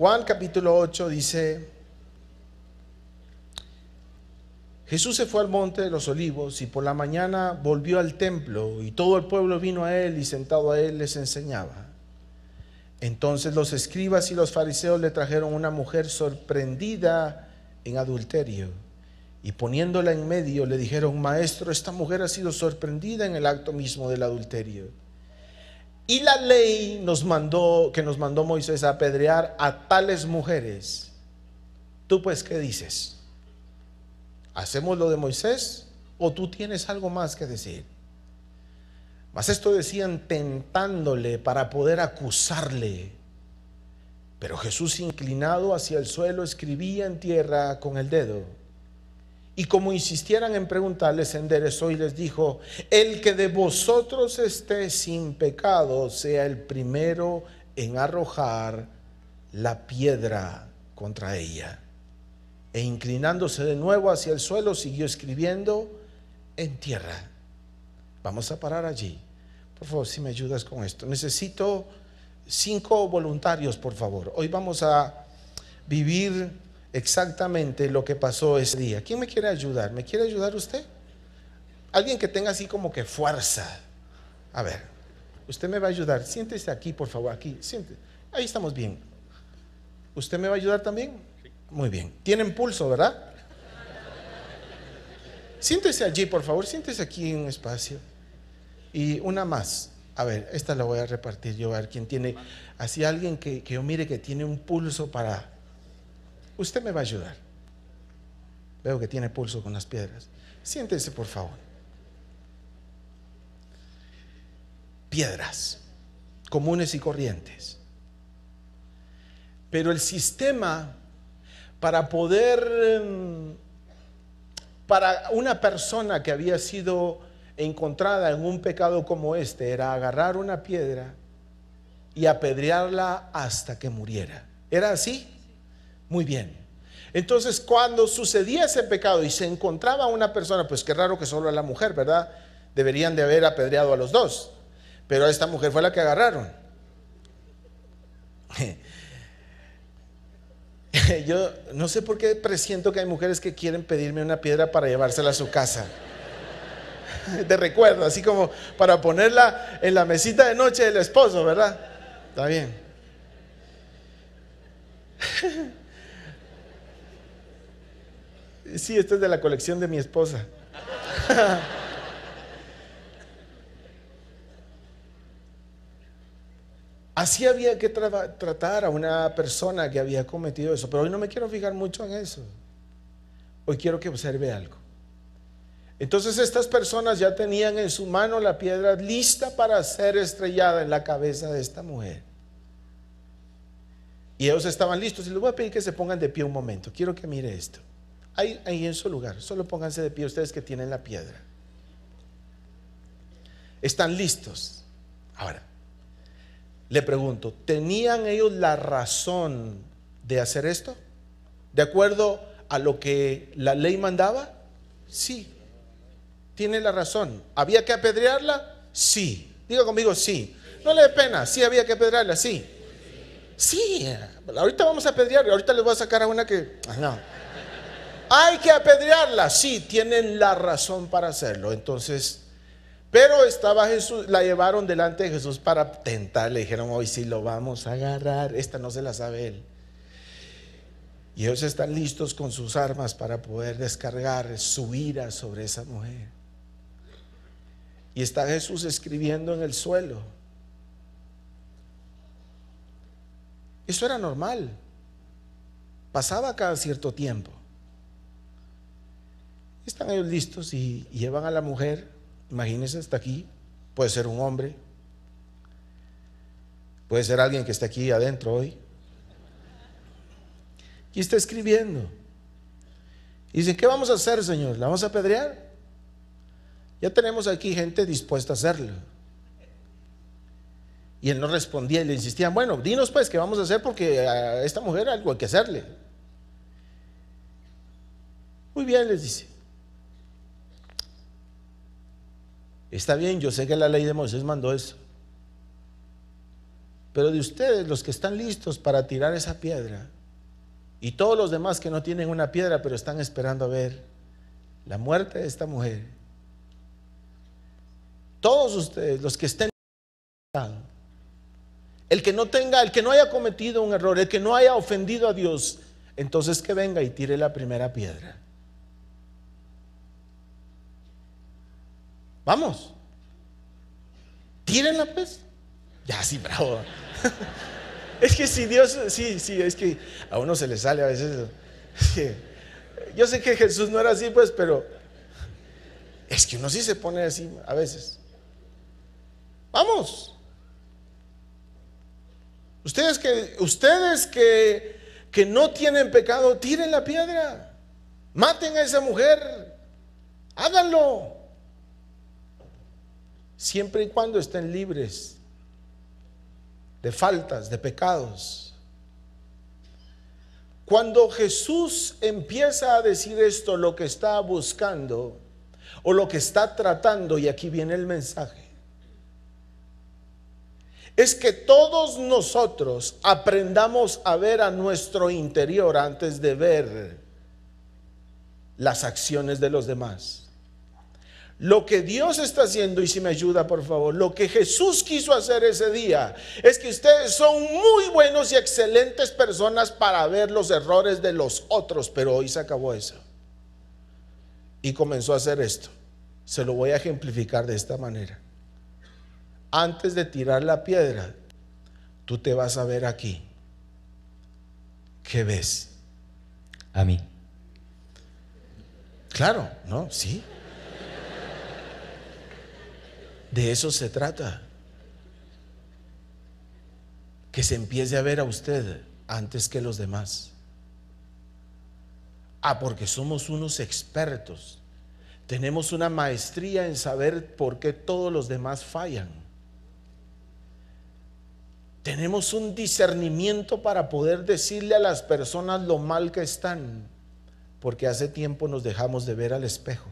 Juan capítulo 8 dice, Jesús se fue al monte de los olivos y por la mañana volvió al templo y todo el pueblo vino a él y sentado a él les enseñaba. Entonces los escribas y los fariseos le trajeron una mujer sorprendida en adulterio. Y poniéndola en medio le dijeron, Maestro, esta mujer ha sido sorprendida en el acto mismo del adulterio. Y la ley nos mandó, que nos mandó Moisés a apedrear a tales mujeres. ¿Tú pues qué dices? ¿Hacemos lo de Moisés o tú tienes algo más que decir? Mas esto decían tentándole para poder acusarle. Pero Jesús inclinado hacia el suelo escribía en tierra con el dedo. Y como insistieran en preguntarles, enderezó y les dijo, el que de vosotros esté sin pecado sea el primero en arrojar la piedra contra ella. E inclinándose de nuevo hacia el suelo, siguió escribiendo en tierra. Vamos a parar allí. Por favor, si me ayudas con esto. Necesito cinco voluntarios, por favor. Hoy vamos a vivir exactamente lo que pasó ese día. ¿Quién me quiere ayudar? ¿Me quiere ayudar usted? Alguien que tenga así como que fuerza. A ver, usted me va a ayudar. Siéntese aquí, por favor, aquí. Siéntese. Ahí estamos bien. ¿Usted me va a ayudar también? Muy bien. Tienen pulso, ¿verdad? Siéntese allí, por favor. Siéntese aquí en un espacio. Y una más. A ver, esta la voy a repartir yo. A ver quién tiene. Así alguien que, que yo mire que tiene un pulso para Usted me va a ayudar. Veo que tiene pulso con las piedras. Siéntese, por favor. Piedras comunes y corrientes. Pero el sistema para poder, em, para una persona que había sido encontrada en un pecado como este, era agarrar una piedra y apedrearla hasta que muriera. ¿Era así? Muy bien. Entonces, cuando sucedía ese pecado y se encontraba una persona, pues qué raro que solo a la mujer, ¿verdad? Deberían de haber apedreado a los dos. Pero a esta mujer fue la que agarraron. Yo no sé por qué presiento que hay mujeres que quieren pedirme una piedra para llevársela a su casa. De recuerdo, así como para ponerla en la mesita de noche del esposo, ¿verdad? Está bien. Sí, esto es de la colección de mi esposa. Así había que tratar a una persona que había cometido eso, pero hoy no me quiero fijar mucho en eso. Hoy quiero que observe algo. Entonces estas personas ya tenían en su mano la piedra lista para ser estrellada en la cabeza de esta mujer. Y ellos estaban listos. Y les voy a pedir que se pongan de pie un momento. Quiero que mire esto. Ahí, en su lugar, solo pónganse de pie ustedes que tienen la piedra. Están listos. Ahora, le pregunto, ¿tenían ellos la razón de hacer esto? ¿De acuerdo a lo que la ley mandaba? Sí. Tiene la razón. ¿Había que apedrearla? Sí. Diga conmigo, sí. No le dé pena, sí había que apedrearla, sí. Sí, ahorita vamos a apedrearla ahorita les voy a sacar a una que... Ah, hay que apedrearla. Sí, tienen la razón para hacerlo. Entonces, pero estaba Jesús, la llevaron delante de Jesús para tentar. Le dijeron, hoy sí lo vamos a agarrar. Esta no se la sabe él. Y ellos están listos con sus armas para poder descargar su ira sobre esa mujer. Y está Jesús escribiendo en el suelo. Eso era normal. Pasaba cada cierto tiempo. Están ellos listos y llevan a la mujer, imagínense hasta aquí, puede ser un hombre, puede ser alguien que está aquí adentro hoy, y está escribiendo. Y dicen, ¿qué vamos a hacer, Señor? ¿La vamos a apedrear? Ya tenemos aquí gente dispuesta a hacerlo. Y él no respondía y le insistían, bueno, dinos pues qué vamos a hacer porque a esta mujer algo hay que hacerle. Muy bien, les dice. Está bien, yo sé que la ley de Moisés mandó eso. Pero de ustedes, los que están listos para tirar esa piedra, y todos los demás que no tienen una piedra, pero están esperando a ver la muerte de esta mujer, todos ustedes, los que estén el que no tenga, el que no haya cometido un error, el que no haya ofendido a Dios, entonces que venga y tire la primera piedra. Vamos. la pues. Ya, sí, bravo. es que si Dios, sí, sí, es que a uno se le sale a veces. Yo sé que Jesús no era así, pues, pero es que uno sí se pone así a veces. Vamos. Ustedes que, ustedes que, que no tienen pecado, tiren la piedra. Maten a esa mujer. Háganlo siempre y cuando estén libres de faltas, de pecados. Cuando Jesús empieza a decir esto, lo que está buscando o lo que está tratando, y aquí viene el mensaje, es que todos nosotros aprendamos a ver a nuestro interior antes de ver las acciones de los demás. Lo que Dios está haciendo, y si me ayuda por favor, lo que Jesús quiso hacer ese día es que ustedes son muy buenos y excelentes personas para ver los errores de los otros, pero hoy se acabó eso. Y comenzó a hacer esto. Se lo voy a ejemplificar de esta manera. Antes de tirar la piedra, tú te vas a ver aquí. ¿Qué ves? A mí. Claro, ¿no? Sí. De eso se trata. Que se empiece a ver a usted antes que los demás. Ah, porque somos unos expertos. Tenemos una maestría en saber por qué todos los demás fallan. Tenemos un discernimiento para poder decirle a las personas lo mal que están, porque hace tiempo nos dejamos de ver al espejo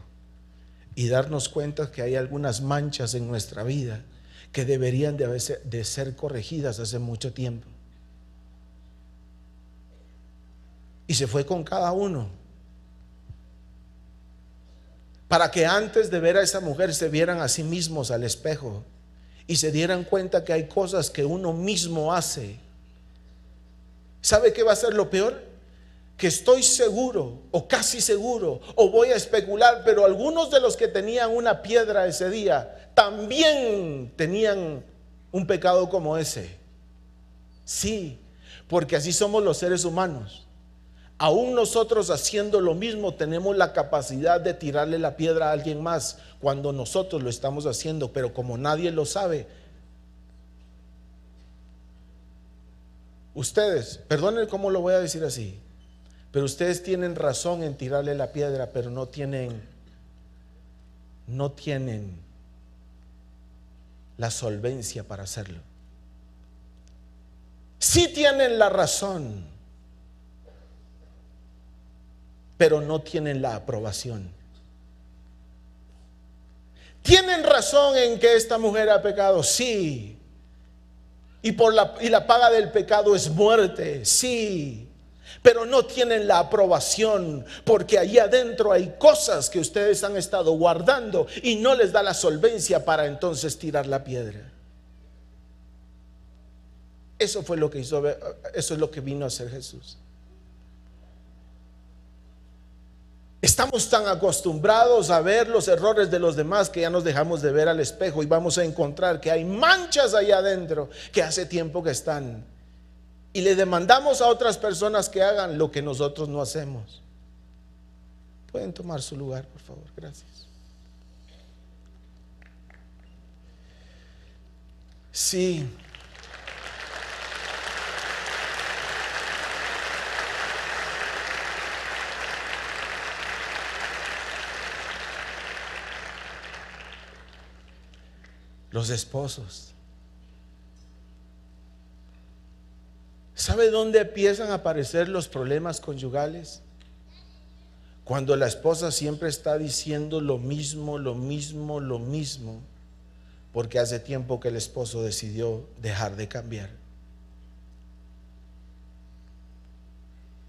y darnos cuenta que hay algunas manchas en nuestra vida que deberían de, de ser corregidas hace mucho tiempo. Y se fue con cada uno. Para que antes de ver a esa mujer se vieran a sí mismos al espejo y se dieran cuenta que hay cosas que uno mismo hace. ¿Sabe qué va a ser lo peor? que estoy seguro o casi seguro o voy a especular, pero algunos de los que tenían una piedra ese día también tenían un pecado como ese. Sí, porque así somos los seres humanos. Aún nosotros haciendo lo mismo tenemos la capacidad de tirarle la piedra a alguien más cuando nosotros lo estamos haciendo, pero como nadie lo sabe, ustedes, perdonen cómo lo voy a decir así, pero ustedes tienen razón en tirarle la piedra, pero no tienen, no tienen la solvencia para hacerlo. Sí tienen la razón, pero no tienen la aprobación. Tienen razón en que esta mujer ha pecado, sí. Y, por la, y la paga del pecado es muerte, sí pero no tienen la aprobación, porque allí adentro hay cosas que ustedes han estado guardando y no les da la solvencia para entonces tirar la piedra. Eso fue lo que hizo, eso es lo que vino a hacer Jesús. Estamos tan acostumbrados a ver los errores de los demás que ya nos dejamos de ver al espejo y vamos a encontrar que hay manchas allá adentro que hace tiempo que están y le demandamos a otras personas que hagan lo que nosotros no hacemos. Pueden tomar su lugar, por favor. Gracias. Sí. Los esposos. ¿Sabe dónde empiezan a aparecer los problemas conyugales? Cuando la esposa siempre está diciendo lo mismo, lo mismo, lo mismo, porque hace tiempo que el esposo decidió dejar de cambiar.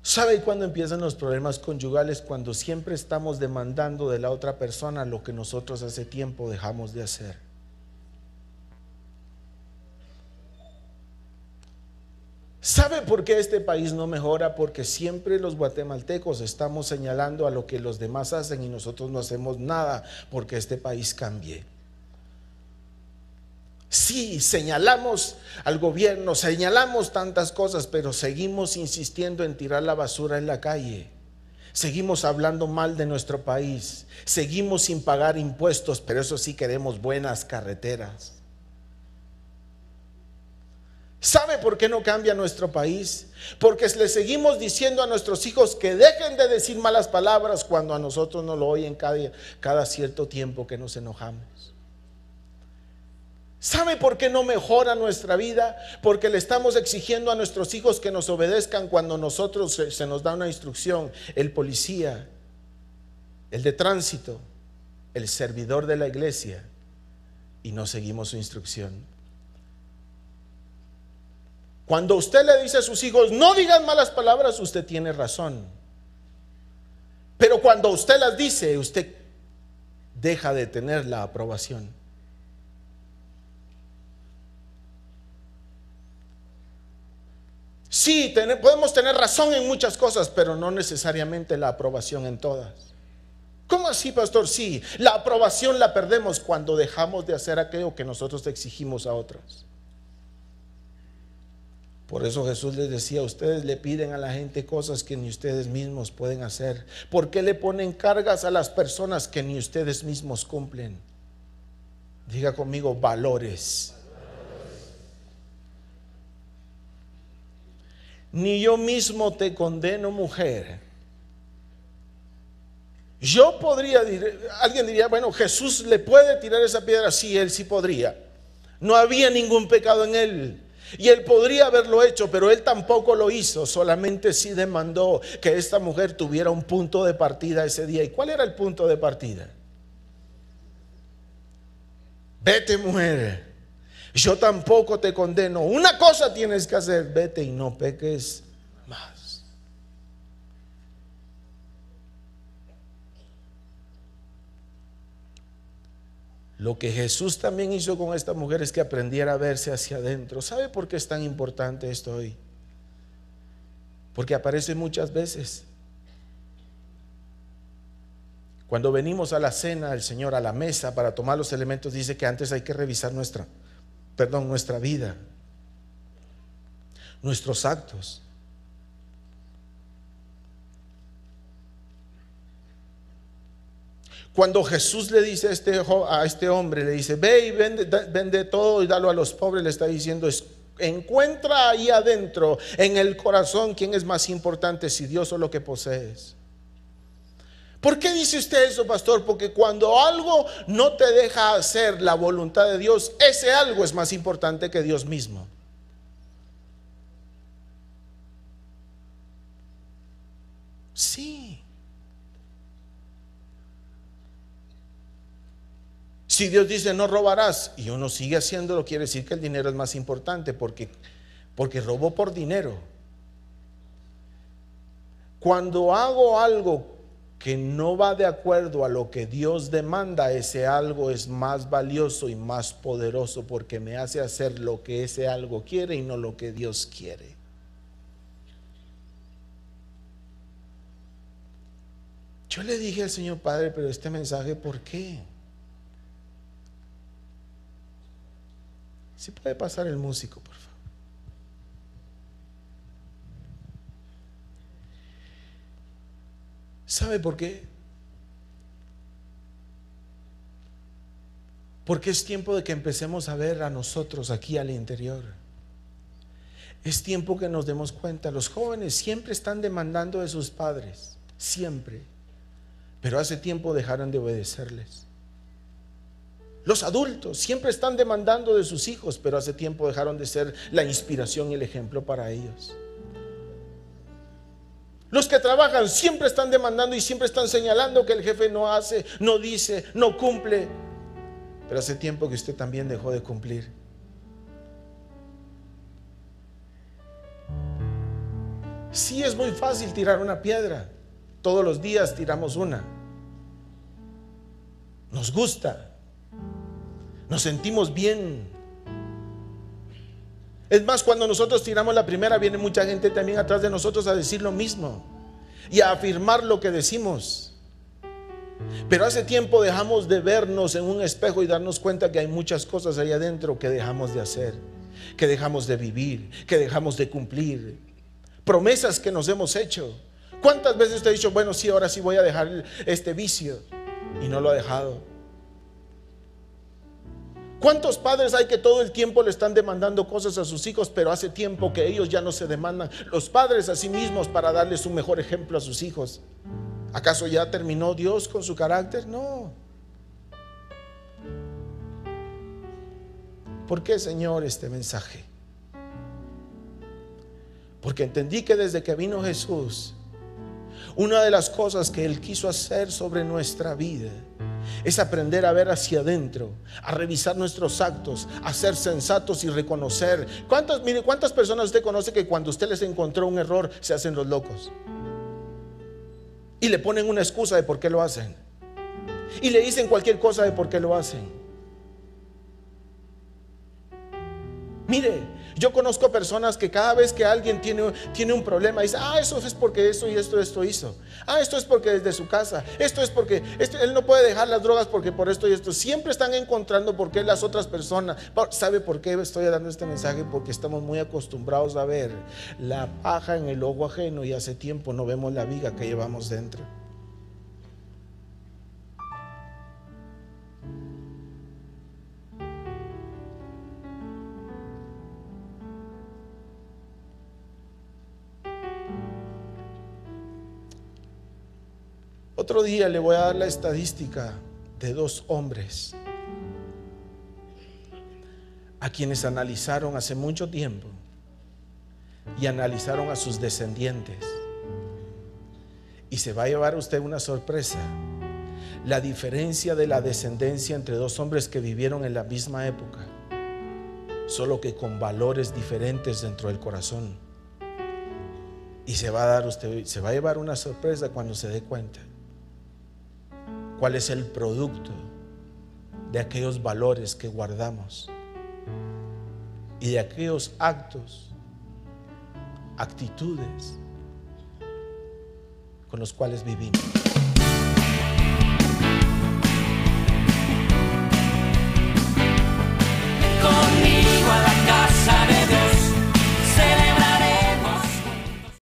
¿Sabe cuándo empiezan los problemas conyugales? Cuando siempre estamos demandando de la otra persona lo que nosotros hace tiempo dejamos de hacer. ¿Sabe por qué este país no mejora? Porque siempre los guatemaltecos estamos señalando a lo que los demás hacen y nosotros no hacemos nada porque este país cambie. Sí, señalamos al gobierno, señalamos tantas cosas, pero seguimos insistiendo en tirar la basura en la calle. Seguimos hablando mal de nuestro país, seguimos sin pagar impuestos, pero eso sí queremos buenas carreteras. ¿Sabe por qué no cambia nuestro país? Porque le seguimos diciendo a nuestros hijos que dejen de decir malas palabras cuando a nosotros no lo oyen cada, cada cierto tiempo que nos enojamos. ¿Sabe por qué no mejora nuestra vida? Porque le estamos exigiendo a nuestros hijos que nos obedezcan cuando nosotros se nos da una instrucción. El policía, el de tránsito, el servidor de la iglesia, y no seguimos su instrucción. Cuando usted le dice a sus hijos, no digan malas palabras, usted tiene razón. Pero cuando usted las dice, usted deja de tener la aprobación. Sí, podemos tener razón en muchas cosas, pero no necesariamente la aprobación en todas. ¿Cómo así, pastor? Sí, la aprobación la perdemos cuando dejamos de hacer aquello que nosotros exigimos a otras. Por eso Jesús les decía, ustedes le piden a la gente cosas que ni ustedes mismos pueden hacer. ¿Por qué le ponen cargas a las personas que ni ustedes mismos cumplen? Diga conmigo, valores. Ni yo mismo te condeno, mujer. Yo podría, alguien diría, bueno, Jesús le puede tirar esa piedra. Sí, él sí podría. No había ningún pecado en él. Y él podría haberlo hecho, pero él tampoco lo hizo, solamente sí demandó que esta mujer tuviera un punto de partida ese día. ¿Y cuál era el punto de partida? Vete mujer, yo tampoco te condeno. Una cosa tienes que hacer, vete y no peques más. Lo que Jesús también hizo con esta mujer es que aprendiera a verse hacia adentro. ¿Sabe por qué es tan importante esto hoy? Porque aparece muchas veces. Cuando venimos a la cena, el Señor a la mesa para tomar los elementos dice que antes hay que revisar nuestra, perdón, nuestra vida, nuestros actos. Cuando Jesús le dice este a este, hombre, le dice, ve y vende, vende todo y dalo a los pobres, le está diciendo, encuentra ahí adentro, en el corazón, quién es más importante, si Dios o lo que posees. ¿Por qué dice usted eso, pastor? Porque cuando algo no te deja hacer la voluntad de Dios, ese algo es más importante que Dios mismo. Sí. Si Dios dice no robarás y uno sigue haciéndolo, quiere decir que el dinero es más importante porque, porque robo por dinero. Cuando hago algo que no va de acuerdo a lo que Dios demanda, ese algo es más valioso y más poderoso porque me hace hacer lo que ese algo quiere y no lo que Dios quiere. Yo le dije al Señor Padre, pero este mensaje, ¿por qué? Si puede pasar el músico, por favor. ¿Sabe por qué? Porque es tiempo de que empecemos a ver a nosotros aquí al interior. Es tiempo que nos demos cuenta. Los jóvenes siempre están demandando de sus padres, siempre. Pero hace tiempo dejaron de obedecerles. Los adultos siempre están demandando de sus hijos, pero hace tiempo dejaron de ser la inspiración y el ejemplo para ellos. Los que trabajan siempre están demandando y siempre están señalando que el jefe no hace, no dice, no cumple. Pero hace tiempo que usted también dejó de cumplir. Sí es muy fácil tirar una piedra. Todos los días tiramos una. Nos gusta. Nos sentimos bien. Es más, cuando nosotros tiramos la primera, viene mucha gente también atrás de nosotros a decir lo mismo y a afirmar lo que decimos. Pero hace tiempo dejamos de vernos en un espejo y darnos cuenta que hay muchas cosas ahí adentro que dejamos de hacer, que dejamos de vivir, que dejamos de cumplir. Promesas que nos hemos hecho. ¿Cuántas veces te he dicho, bueno, sí, ahora sí voy a dejar este vicio? Y no lo ha dejado. ¿Cuántos padres hay que todo el tiempo le están demandando cosas a sus hijos, pero hace tiempo que ellos ya no se demandan? Los padres a sí mismos para darles un mejor ejemplo a sus hijos. ¿Acaso ya terminó Dios con su carácter? No. ¿Por qué, Señor, este mensaje? Porque entendí que desde que vino Jesús, una de las cosas que Él quiso hacer sobre nuestra vida es aprender a ver hacia adentro, a revisar nuestros actos, a ser sensatos y reconocer. ¿Cuántas, mire, cuántas personas usted conoce que cuando usted les encontró un error se hacen los locos? Y le ponen una excusa de por qué lo hacen. Y le dicen cualquier cosa de por qué lo hacen. Mire, yo conozco personas que cada vez que alguien tiene, tiene un problema, dice, ah, eso es porque esto y esto, esto hizo. Ah, esto es porque desde su casa. Esto es porque esto, él no puede dejar las drogas porque por esto y esto. Siempre están encontrando por qué las otras personas. ¿Sabe por qué estoy dando este mensaje? Porque estamos muy acostumbrados a ver la paja en el ojo ajeno y hace tiempo no vemos la viga que llevamos dentro. Otro día le voy a dar la estadística de dos hombres a quienes analizaron hace mucho tiempo y analizaron a sus descendientes. Y se va a llevar usted una sorpresa. La diferencia de la descendencia entre dos hombres que vivieron en la misma época, solo que con valores diferentes dentro del corazón. Y se va a dar usted, se va a llevar una sorpresa cuando se dé cuenta cuál es el producto de aquellos valores que guardamos y de aquellos actos, actitudes con los cuales vivimos.